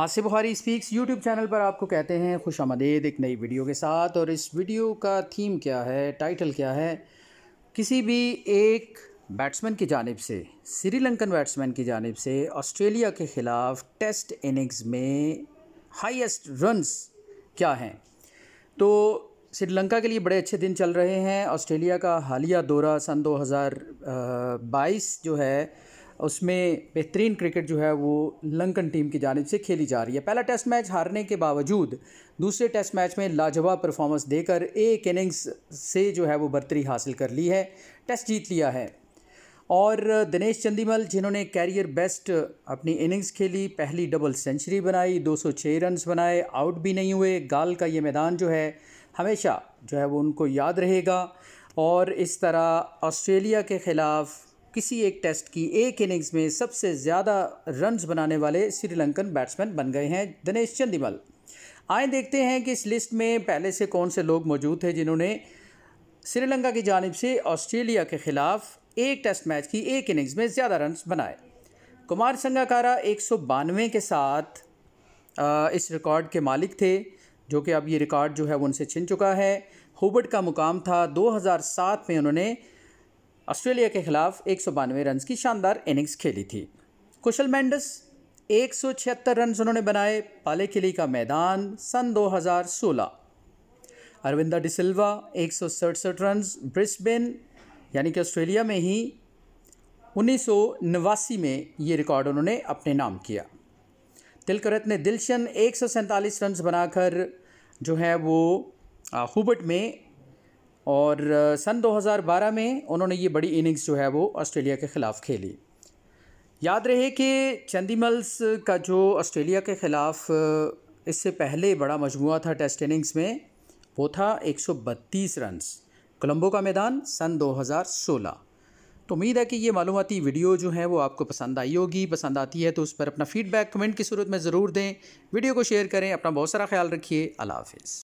आसिफ बुहारी speaks YouTube channel पर आपको कहते हैं खुश आमदेद एक नई वीडियो के साथ और इस वीडियो का थीम क्या है टाइटल क्या है किसी भी एक बैट्समैन की जानब से श्रीलंकन बैट्समैन की जानब से ऑस्ट्रेलिया के ख़िलाफ़ टेस्ट इनिंग्स में हाईएस्ट रन्स क्या हैं तो श्रीलंका के लिए बड़े अच्छे दिन चल रहे हैं ऑस्ट्रेलिया का हालिया दौरा सन 2022 जो है उसमें बेहतरीन क्रिकेट जो है वो लंकन टीम की जानब से खेली जा रही है पहला टेस्ट मैच हारने के बावजूद दूसरे टेस्ट मैच में लाजवाब परफॉर्मेंस देकर एक इनिंग्स से जो है वो बर्तरी हासिल कर ली है टेस्ट जीत लिया है और दिनेश चंदीमल जिन्होंने कैरियर बेस्ट अपनी इनिंग्स खेली पहली डबल सेंचुरी बनाई 206 रन बनाए आउट भी नहीं हुए गाल का ये मैदान जो है हमेशा जो है वो उनको याद रहेगा और इस तरह ऑस्ट्रेलिया के ख़िलाफ़ किसी एक टेस्ट की एक इनिंग्स में सबसे ज़्यादा रन बनाने वाले श्रीलंकन बैट्समैन बन गए हैं दिनेश चंदीमल आए देखते हैं कि इस लिस्ट में पहले से कौन से लोग मौजूद थे जिन्होंने श्रीलंका की जानब से ऑस्ट्रेलिया के ख़िलाफ़ एक टेस्ट मैच की एक इनिंग्स में ज़्यादा रन बनाए कुमार संगाकारा एक के साथ इस रिकॉर्ड के मालिक थे जो कि अब ये रिकॉर्ड जो है वो उनसे छिन चुका है हुबर्ट का मुकाम था 2007 में उन्होंने ऑस्ट्रेलिया के खिलाफ एक रन की शानदार इनिंग्स खेली थी कुशल मैंडस एक रन उन्होंने बनाए पाले किली का मैदान सन 2016 अरविंदा डिसिल्वा एक रन ब्रिस्बेन यानी कि ऑस्ट्रेलिया में ही उन्नीस में ये रिकॉर्ड उन्होंने अपने नाम किया तिलकरत ने दिलशन एक रन बनाकर जो है वो हुबट में और सन 2012 में उन्होंने ये बड़ी इनिंग्स जो है वो ऑस्ट्रेलिया के ख़िलाफ़ खेली याद रहे कि चंदीमल्स का जो ऑस्ट्रेलिया के ख़िलाफ़ इससे पहले बड़ा मजमू था टेस्ट इनिंग्स में वो था 132 रन्स कोलंबो का मैदान सन 2016 तो उम्मीद है कि ये मालूमती वीडियो जो है वो आपको पसंद आई होगी पसंद आती है तो उस पर अपना फ़ीडबैक कमेंट की सूरत में ज़रूर दें वीडियो को शेयर करें अपना बहुत सारा ख्याल रखिए अला हाफ